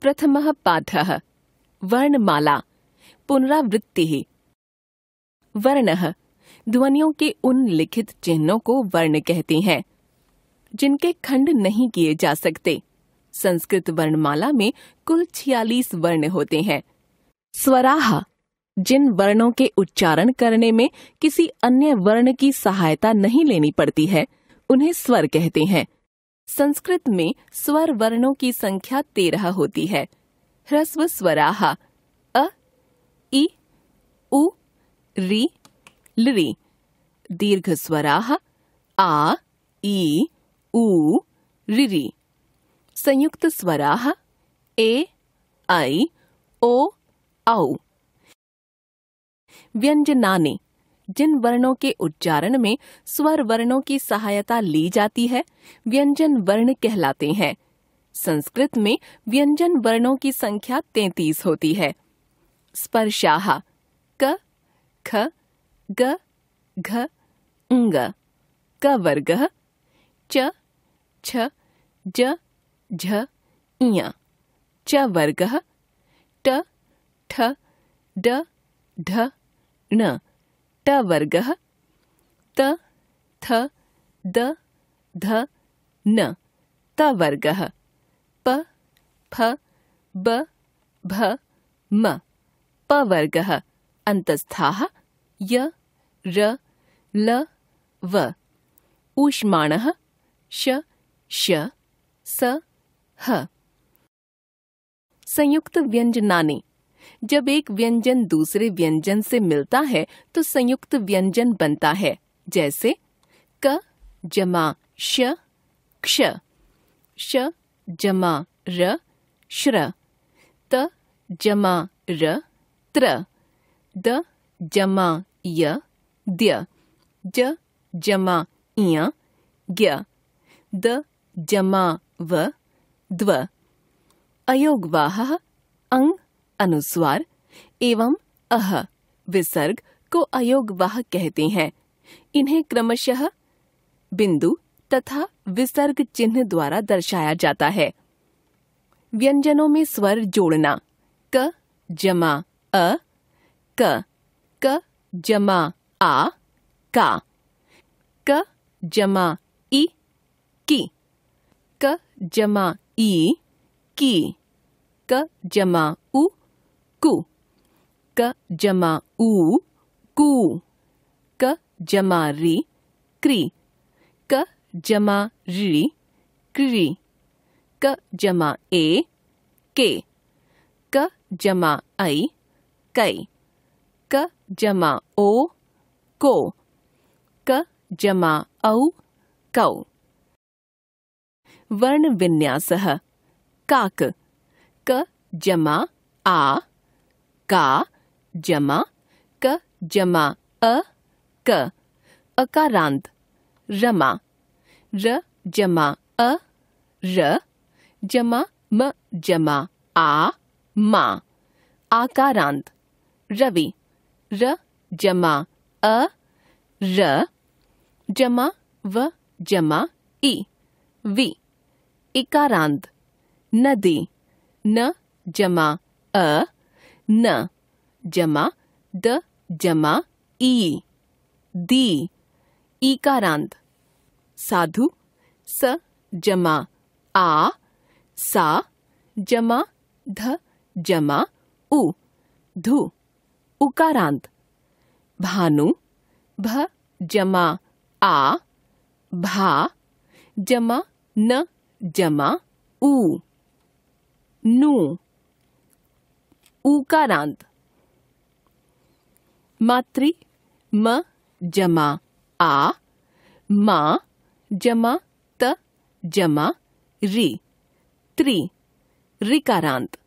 प्रथम पाठ वर्णमाला पुनरावृत्ति वर्ण ध्वनियों के उन लिखित चिन्हों को वर्ण कहते हैं जिनके खंड नहीं किए जा सकते संस्कृत वर्णमाला में कुल छियालीस वर्ण होते हैं स्वराह जिन वर्णों के उच्चारण करने में किसी अन्य वर्ण की सहायता नहीं लेनी पड़ती है उन्हें स्वर कहते हैं संस्कृत में स्वर वर्णों की संख्या तेरह होती है ह्रस्व स्वराहा अ इ उ री लि दीर्घ स्वराह आ ई उ ऋरी संयुक्त स्वराह ए आई ओ औ व्यंजनानि जिन वर्णों के उच्चारण में स्वर वर्णों की सहायता ली जाती है व्यंजन वर्ण कहलाते हैं संस्कृत में व्यंजन वर्णों की संख्या तैतीस होती है स्पर्शाह क ख ग घ उंग क वर्ग च छ ज झ च वर्ग ट ठ ड ढ ण वर्ग त थ द ध न त वर्ग प फ ब भ म प वर्ग अंतस्था य र ल व ऊष्माण श श स ह संयुक्त व्यंजनानी जब एक व्यंजन दूसरे व्यंजन से मिलता है तो संयुक्त व्यंजन बनता है जैसे क जमा श क्ष श जमा र श्र त जमा र त्र द जमा य द्य ज जमा इय ग्य द जमा व द्व अयोगवाह अंग अनुस्वार एवं अह विसर्ग को अयोग वाह कहते हैं इन्हें क्रमशः बिंदु तथा विसर्ग चिन्ह द्वारा दर्शाया जाता है व्यंजनों में स्वर जोड़ना क जमा अ क क जमा आ का क जमा इ की क जमा ई की क जमा कु क जमा उ कु क जमा री क्री क जमा री क्री क जमा ए के क जमा आई कई क जमा ओ को क जमा औ कौ वर्ण विन्यास काक क जमा आ का जमा क जमा अ क अकारांत रमा र जमा अ र जमा म जमा आ मा आकारांत रवि र जमा अ र जमा व जमा ई वि इकारांत नदी न जमा अ न जमा द जमा ई दी ईकारांत साधु स जमा आ सा जमा ध जमा उ धु उकारांत भानु भ जमा आ भा जमा न जमा ऊ नू उकारांत मातृ म जमा आ मा जमा त जमा री त्रि रिकारांत